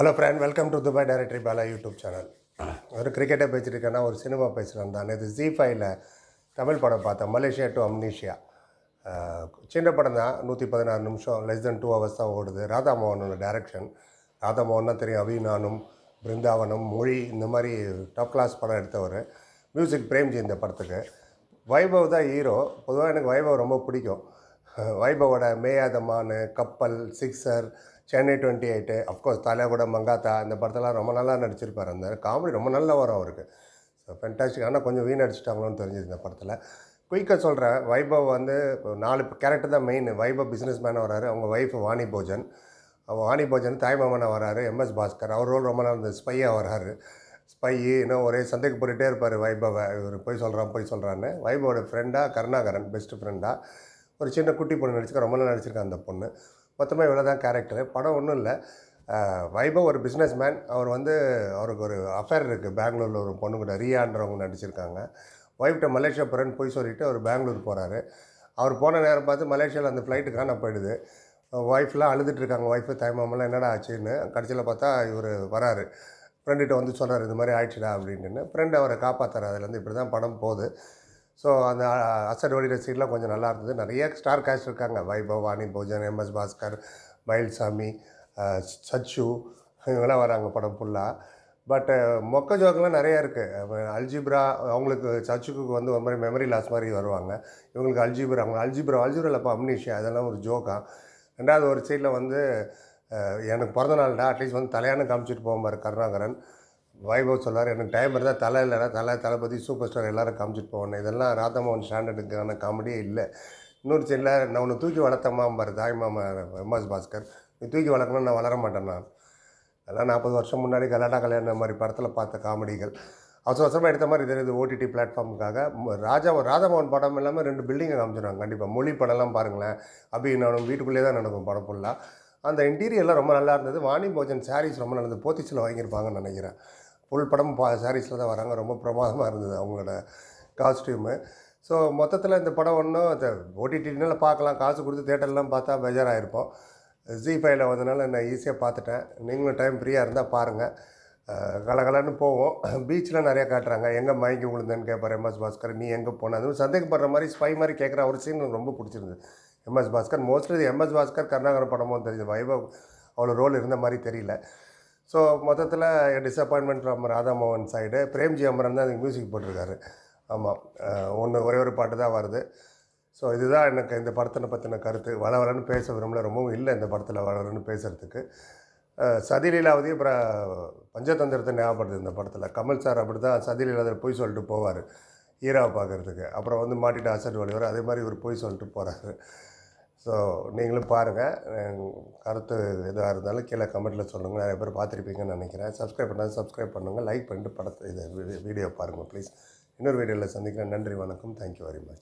hello friend welcome to Dubai directory Bala YouTube channel ஒரு கிரிக்கெட்டை பேசிட்டுருக்கேன்னா ஒரு சினிமா பேசுகிறேன் தான் இது ஜி ஃபைவ்ல தமிழ் படம் பார்த்தேன் மலேசியா டு அம்னீஷியா சின்ன படம் தான் நூற்றி பதினாறு நிமிஷம் லெஸ் தென் டூ ஹவர்ஸ் தான் ஓடுது ராதா மோகனோட டேரக்ஷன் ராதா மோகன்னா தெரியும் அவிநானும் பிருந்தாவனம் மொழி இந்த மாதிரி டாப் கிளாஸ் படம் எடுத்தவர் மியூசிக் பிரேம்ஜி இந்த படத்துக்கு வைபவ் தான் ஹீரோ பொதுவாக எனக்கு வைபவ் ரொம்ப பிடிக்கும் வைபவோட மேயாதமான Kappal sixer Chennai twenty eight of course Thala கூட மங்காத்தா இந்த படத்தெல்லாம் ரொம்ப நல்லா நடிச்சிருப்பார் அந்த காமெடி ரொம்ப நல்லா வரும் அவருக்கு ஸோ ஃபென்டாஸ்டிக் ஆனால் கொஞ்சம் வீண் அடிச்சிட்டாங்களோன்னு தெரிஞ்சது இந்த படத்தில் குயிக்காக சொல்கிறேன் வைபவ் வந்து நாலு கேரக்டர் தான் மெயின் வைபவ் பிஸ்னஸ் மேனாக வராரு அவங்க ஒய்ஃப் வாணி போஜன் அவன் வாணி போஜன் தாய்மாமனாக வராரு எம்எஸ் பாஸ்கர் அவர் ரோல் ரொம்ப நல்லது ஸ்பையாக வராரு ஸ்பை இன்னும் ஒரே சந்தைக்கு போட்டுகிட்டே இருப்பார் வைபவை இவர் போய் சொல்கிறான் போய் சொல்கிறான்னு வைபவோட ஃப்ரெண்டாக கருணாகரன் பெஸ்ட்டு ஃப்ரெண்டாக ஒரு சின்ன குட்டி பொண்ணு நடிச்சிருக்கேன் ரொம்ப நல்லா நடிச்சிருக்கேன் அந்த பொண்ணு மொத்தமாக இவ்வளோ தான் கேரக்டர் படம் ஒன்றும் இல்லை வைபவ் ஒரு பிஸ்னஸ் மேன் அவர் வந்து அவருக்கு ஒரு அஃபேர் இருக்குது பெங்களூரில் ஒரு பொண்ணு கூட ரியான்றவங்க நடிச்சிருக்காங்க ஒய்ஃப்ட்ட மலேசியா போகிறேன்னு போய் சொல்லிவிட்டு அவர் பெங்களூர் போகிறாரு அவர் போன நேரம் பார்த்து மலேசியாவில் அந்த ஃப்ளைட்டு காண போயிடுது ஒய்ஃப்லாம் அழுதுட்டுருக்காங்க ஒய்ஃபு தாய்மாமெல்லாம் என்னடா ஆச்சுன்னு கடைசியில் பார்த்தா இவர் வராரு ஃப்ரெண்டுகிட்ட வந்து சொல்கிறார் இது மாதிரி ஆயிடுச்சுடா அப்படின்ட்டுன்னு ஃப்ரெண்டு அவரை காப்பாற்றுறாரு அதுலேருந்து இப்படி தான் படம் போகுது ஸோ அந்த அசர் வழியில் சீட்லாம் கொஞ்சம் நல்லா இருந்தது நிறைய ஸ்டார் காஸ்ட் இருக்காங்க வைபவ் வாணி போஜன் எம் எஸ் பாஸ்கர் மயில்சாமி சச்சு இவங்கெல்லாம் வராங்க படம் ஃபுல்லாக பட்டு மொக்க ஜோக்கெலாம் நிறையா இருக்குது அல்ஜிப்ரா அவங்களுக்கு சச்சுக்கு வந்து ஒரு மாதிரி மெமரி லாஸ் மாதிரி வருவாங்க இவங்களுக்கு அல்ஜிப்ரா அவங்க அல்ஜிப்ரா அல்ஜிப்ரா இல்லைப்பா அம்னிஷியா அதெல்லாம் ஒரு ஜோக்காக ரெண்டாவது ஒரு சைடில் வந்து எனக்கு பிறந்த நாள்டா அட்லீஸ்ட் வந்து தலையான காமிச்சிட்டு போகும்பார் கருணாகரன் வைபவ் சொன்னார் எனக்கு டைம் இருந்தால் தலை இல்லைனா தலை தளபதி சூப்பர் ஸ்டார் எல்லோரும் காமிச்சிட்டு போவேன் இதெல்லாம் ராதாமோகன் ஸ்டாண்டர்டுக்கான காமெடியே இல்லை இன்னொரு சில நான் ஒன்று தூக்கி வளர்த்தம்மாம்பார் தாய் மாமா எம்எஸ் பாஸ்கர் நீ தூக்கி வளர்க்கணும் நான் வளர மாட்டேன் நான் அதெல்லாம் நாற்பது வருஷம் முன்னாடி கலாடா கல்யாணம் மாதிரி படத்தில் பார்த்த காமெடிகள் அவசர அவசரமாக எடுத்த மாதிரி இது ஓடிடி பிளாட்ஃபார்முக்காக ராஜா ராதாமோகன் படம் இல்லாமல் ரெண்டு பில்டிங்கை காமிச்சிடுவாங்க கண்டிப்பாக மொழி படம்லாம் பாருங்களேன் அப்படி நான் வீட்டுக்குள்ளேயே தான் நடக்கும் படம் ஃபுல்லாக அந்த இன்டீரியர்லாம் ரொம்ப நல்லா இருந்தது வாணி போஜன் சாரீஸ் ரொம்ப நல்லது போத்திச்சில் வாங்கியிருப்பாங்கன்னு நினைக்கிறேன் ஃபுல் படம் பா சாரீஸில் தான் வராங்க ரொம்ப பிரமாதமாக இருந்தது அவங்களோட காஸ்ட்யூமு ஸோ மொத்தத்தில் இந்த படம் ஒன்றும் இந்த ஓடிடினால பார்க்கலாம் காசு கொடுத்து தேட்டர்லாம் பார்த்தா பேஜாராயிருப்போம் ஜி ஃபைவ்ல வந்ததுனால நான் ஈஸியாக பார்த்துட்டேன் நீங்களும் டைம் ஃப்ரீயாக இருந்தால் பாருங்கள் கலகலன்னு போவோம் பீச்சில் நிறையா காட்டுறாங்க எங்கே மயங்கி விழுந்தேன்னு கேட்பார் எம்எஸ் பாஸ்கர் நீ எங்கே போன அதுவும் சந்தேகப்படுற மாதிரி ஸ்பை மாதிரி கேட்குற ஒரு சீன் ரொம்ப பிடிச்சிருந்தது M S Bhaskar mostly M S Bhaskar Karunakaran படமும் தெரிஞ்சு வைபவ் அவ்வளோ ரோல் இருந்த மாதிரி தெரியல ஸோ மொத்தத்தில் disappointment from Radhamohan side Premgi Amaran தான் அதுக்கு மியூசிக் போட்டிருக்காரு ஆமாம் ஒன்று ஒரே ஒரு பாட்டு தான் வருது ஸோ இதுதான் எனக்கு இந்த படத்தை பற்றின கருத்து வள வளன்னு பேச விரும்பல ரொம்பவும் இல்லை இந்த படத்தில் வளரன்னு பேசுகிறதுக்கு சதிலீலாவதி அப்புறம் பஞ்சதந்திரத்தை ஞாபகப்படுது இந்த படத்தில் கமல் சார் அப்படி தான் சதிலீலாவதில் போய் சொல்லிட்டு போவார் ஈராவை பார்க்குறதுக்கு அப்புறம் வந்து மாட்டிட்டு அசட் வழிவர் அதே மாதிரி இவர் போய் சொல்லிட்டு போகிறாரு ஸோ நீங்களும் பாருங்கள் கருத்து எதுவாக இருந்தாலும் கீழே கமெண்ட்டில் சொல்லுங்கள் நிறைய பேர் பார்த்துருப்பீங்கன்னு நினைக்கிறேன் சப்ஸ்கிரைப் பண்ணால் சப்ஸ்கிரைப் பண்ணுங்கள் லைக் பண்ணிட்டு படத்தை இது வீடியோ பாருங்கள் ப்ளீஸ் இன்னொரு வீடியோவில் சந்திக்கிறேன் நன்றி வணக்கம் தேங்க்யூ வெரி மச்